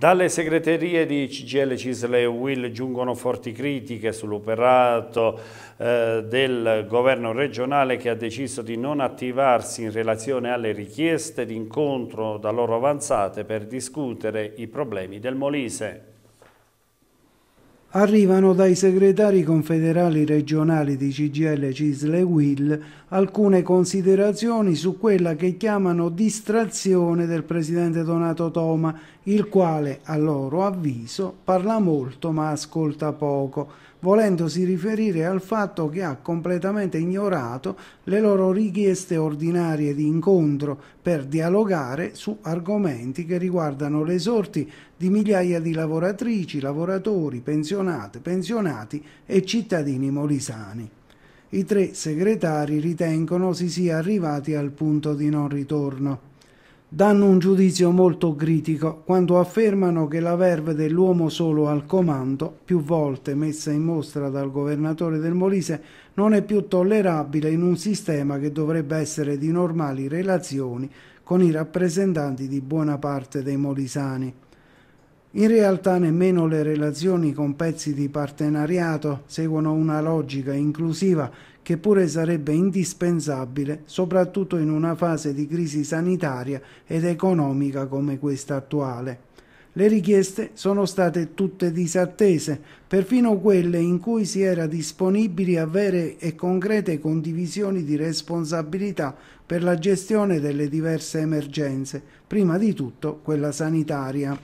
Dalle segreterie di CGL, Cisle e Will giungono forti critiche sull'operato eh, del governo regionale che ha deciso di non attivarsi in relazione alle richieste di incontro da loro avanzate per discutere i problemi del Molise. Arrivano dai segretari confederali regionali di CGL Cisle Will alcune considerazioni su quella che chiamano distrazione del presidente Donato Toma, il quale, a loro avviso, parla molto ma ascolta poco, volendosi riferire al fatto che ha completamente ignorato le loro richieste ordinarie di incontro per dialogare su argomenti che riguardano le sorti di migliaia di lavoratrici, lavoratori, pensionati, pensionate, pensionati e cittadini molisani. I tre segretari ritengono si sia arrivati al punto di non ritorno. Danno un giudizio molto critico quando affermano che la verve dell'uomo solo al comando, più volte messa in mostra dal governatore del Molise, non è più tollerabile in un sistema che dovrebbe essere di normali relazioni con i rappresentanti di buona parte dei molisani. In realtà nemmeno le relazioni con pezzi di partenariato seguono una logica inclusiva che pure sarebbe indispensabile, soprattutto in una fase di crisi sanitaria ed economica come questa attuale. Le richieste sono state tutte disattese, perfino quelle in cui si era disponibili a vere e concrete condivisioni di responsabilità per la gestione delle diverse emergenze, prima di tutto quella sanitaria.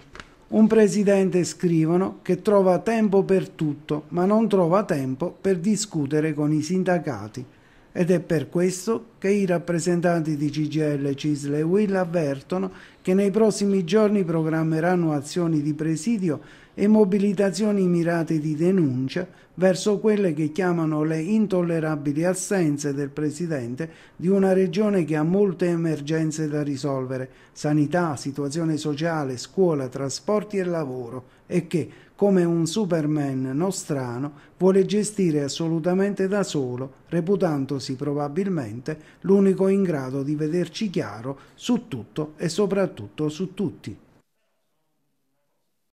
Un presidente, scrivono, che trova tempo per tutto, ma non trova tempo per discutere con i sindacati. Ed è per questo che i rappresentanti di CGL, CISL e Will avvertono che nei prossimi giorni programmeranno azioni di presidio e mobilitazioni mirate di denuncia verso quelle che chiamano le intollerabili assenze del Presidente di una regione che ha molte emergenze da risolvere, sanità, situazione sociale, scuola, trasporti e lavoro, e che, come un Superman nostrano, vuole gestire assolutamente da solo, reputandosi probabilmente l'unico in grado di vederci chiaro su tutto e soprattutto su tutti.